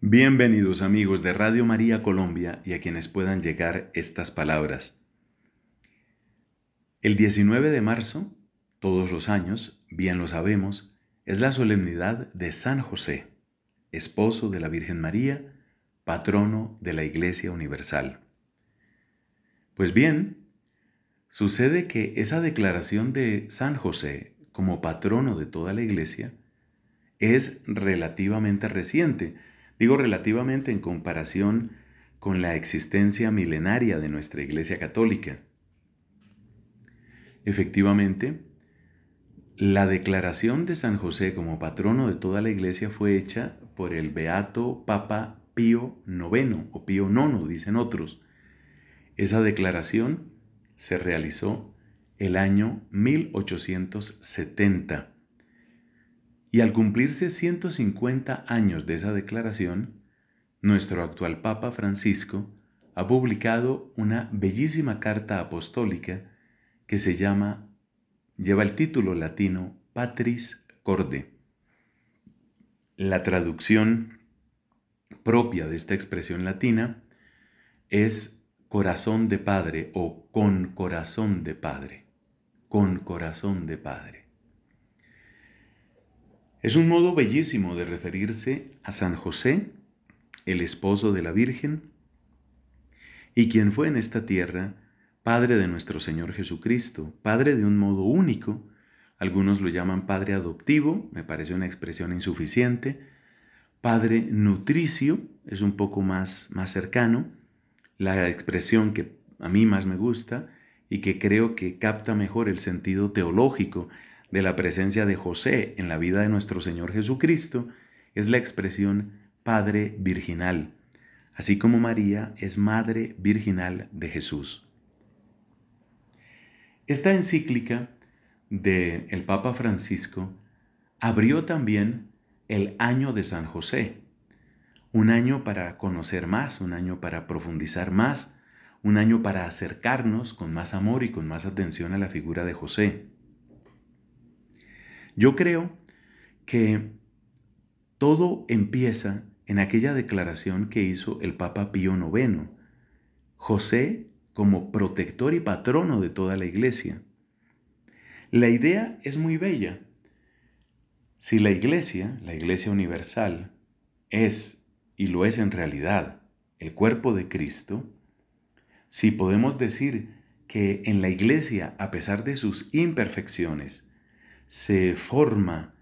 Bienvenidos amigos de Radio María Colombia y a quienes puedan llegar estas palabras. El 19 de marzo, todos los años, bien lo sabemos, es la solemnidad de San José, esposo de la Virgen María, patrono de la Iglesia Universal. Pues bien, sucede que esa declaración de San José como patrono de toda la Iglesia es relativamente reciente, Digo relativamente en comparación con la existencia milenaria de nuestra Iglesia Católica. Efectivamente, la declaración de San José como patrono de toda la Iglesia fue hecha por el beato Papa Pío IX o Pío IX, dicen otros. Esa declaración se realizó el año 1870 y al cumplirse 150 años de esa declaración, nuestro actual Papa Francisco ha publicado una bellísima carta apostólica que se llama, lleva el título latino Patris Corde. La traducción propia de esta expresión latina es corazón de padre o con corazón de padre, con corazón de padre. Es un modo bellísimo de referirse a San José, el esposo de la Virgen, y quien fue en esta tierra Padre de nuestro Señor Jesucristo, Padre de un modo único, algunos lo llaman Padre adoptivo, me parece una expresión insuficiente, Padre nutricio, es un poco más, más cercano, la expresión que a mí más me gusta y que creo que capta mejor el sentido teológico de la presencia de José en la vida de nuestro Señor Jesucristo es la expresión Padre Virginal, así como María es Madre Virginal de Jesús. Esta encíclica del el Papa Francisco abrió también el año de San José, un año para conocer más, un año para profundizar más, un año para acercarnos con más amor y con más atención a la figura de José. Yo creo que todo empieza en aquella declaración que hizo el Papa Pío IX, José como protector y patrono de toda la iglesia. La idea es muy bella. Si la iglesia, la iglesia universal, es, y lo es en realidad, el cuerpo de Cristo, si podemos decir que en la iglesia, a pesar de sus imperfecciones, se forma,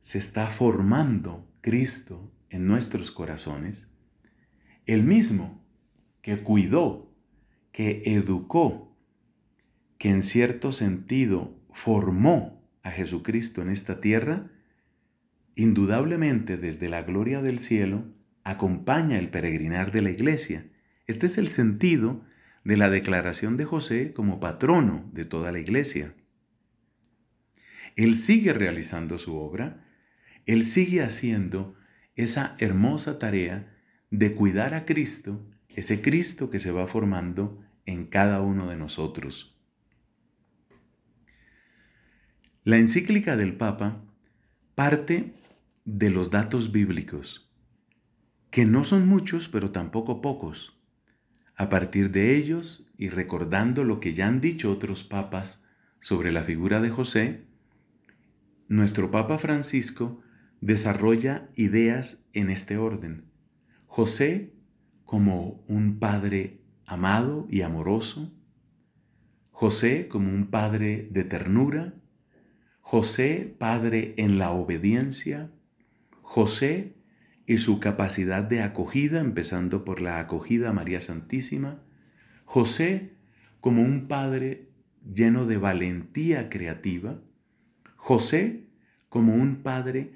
se está formando Cristo en nuestros corazones, el mismo que cuidó, que educó, que en cierto sentido formó a Jesucristo en esta tierra, indudablemente desde la gloria del cielo, acompaña el peregrinar de la iglesia. Este es el sentido de la declaración de José como patrono de toda la iglesia. Él sigue realizando su obra, Él sigue haciendo esa hermosa tarea de cuidar a Cristo, ese Cristo que se va formando en cada uno de nosotros. La encíclica del Papa parte de los datos bíblicos, que no son muchos, pero tampoco pocos. A partir de ellos y recordando lo que ya han dicho otros papas sobre la figura de José, nuestro Papa Francisco desarrolla ideas en este orden. José como un padre amado y amoroso, José como un padre de ternura, José padre en la obediencia, José y su capacidad de acogida, empezando por la acogida a María Santísima, José como un padre lleno de valentía creativa, José como un padre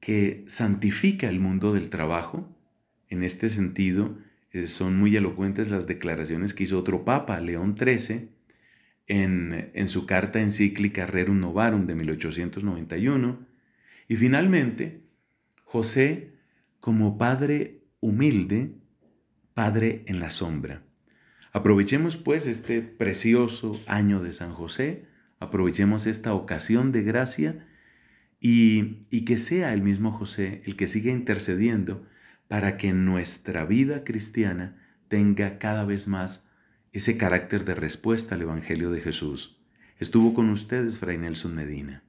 que santifica el mundo del trabajo. En este sentido, son muy elocuentes las declaraciones que hizo otro papa, León XIII, en, su carta encíclica Rerum Novarum de 1891. Y finalmente, José como padre humilde, padre en la sombra. Aprovechemos pues este precioso año de San José Aprovechemos esta ocasión de gracia y, que sea el mismo José el que siga intercediendo para que nuestra vida cristiana tenga cada vez más ese carácter de respuesta al Evangelio de Jesús. Estuvo con ustedes Fray Nelson Medina.